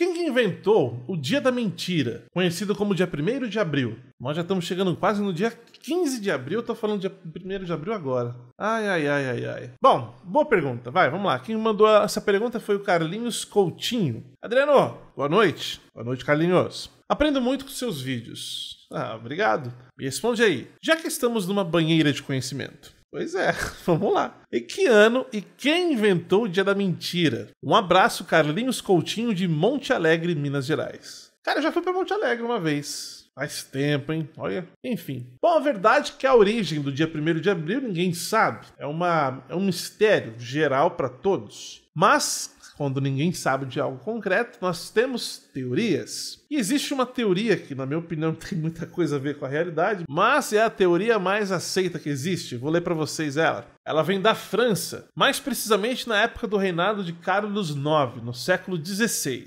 Quem inventou o Dia da Mentira, conhecido como dia 1 de abril? Nós já estamos chegando quase no dia 15 de abril, tô falando dia 1 de abril agora. Ai, ai, ai, ai, ai. Bom, boa pergunta, vai, vamos lá. Quem mandou essa pergunta foi o Carlinhos Coutinho. Adriano, boa noite. Boa noite, Carlinhos. Aprendo muito com seus vídeos. Ah, obrigado. Me responde aí. Já que estamos numa banheira de conhecimento, Pois é, vamos lá. E que ano e quem inventou o Dia da Mentira? Um abraço, Carlinhos Coutinho, de Monte Alegre, Minas Gerais. Cara, eu já fui para Monte Alegre uma vez. Faz tempo, hein? Olha. Enfim. Bom, a verdade é que a origem do dia 1 de abril ninguém sabe. É, uma, é um mistério geral para todos. Mas quando ninguém sabe de algo concreto, nós temos teorias. E existe uma teoria que, na minha opinião, tem muita coisa a ver com a realidade, mas é a teoria mais aceita que existe. Vou ler para vocês ela. Ela vem da França, mais precisamente na época do reinado de Carlos IX, no século XVI.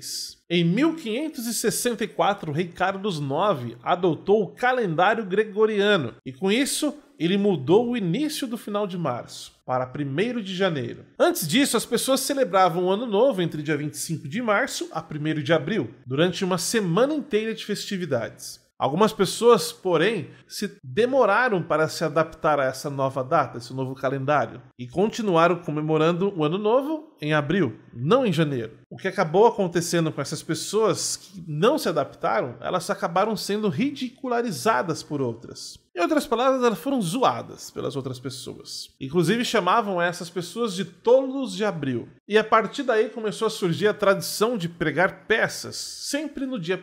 Em 1564, o rei Carlos IX adotou o calendário gregoriano e, com isso, ele mudou o início do final de março para 1 de janeiro. Antes disso, as pessoas celebravam o Ano Novo entre dia 25 de março a 1 de abril, durante uma semana inteira de festividades. Algumas pessoas, porém, se demoraram para se adaptar a essa nova data, esse novo calendário, e continuaram comemorando o Ano Novo em abril, não em janeiro o que acabou acontecendo com essas pessoas que não se adaptaram, elas acabaram sendo ridicularizadas por outras. Em outras palavras, elas foram zoadas pelas outras pessoas. Inclusive chamavam essas pessoas de tolos de abril. E a partir daí começou a surgir a tradição de pregar peças, sempre no dia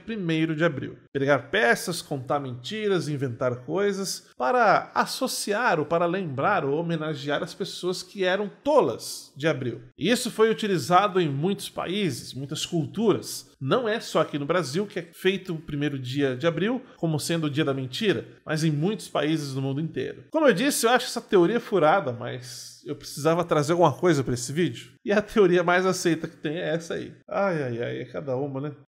1 de abril. Pregar peças, contar mentiras, inventar coisas, para associar ou para lembrar ou homenagear as pessoas que eram tolas de abril. E isso foi utilizado em muitos países países, muitas culturas. Não é só aqui no Brasil que é feito o primeiro dia de abril como sendo o dia da mentira, mas em muitos países do mundo inteiro. Como eu disse, eu acho essa teoria furada, mas eu precisava trazer alguma coisa para esse vídeo. E a teoria mais aceita que tem é essa aí. Ai, ai, ai, é cada uma, né?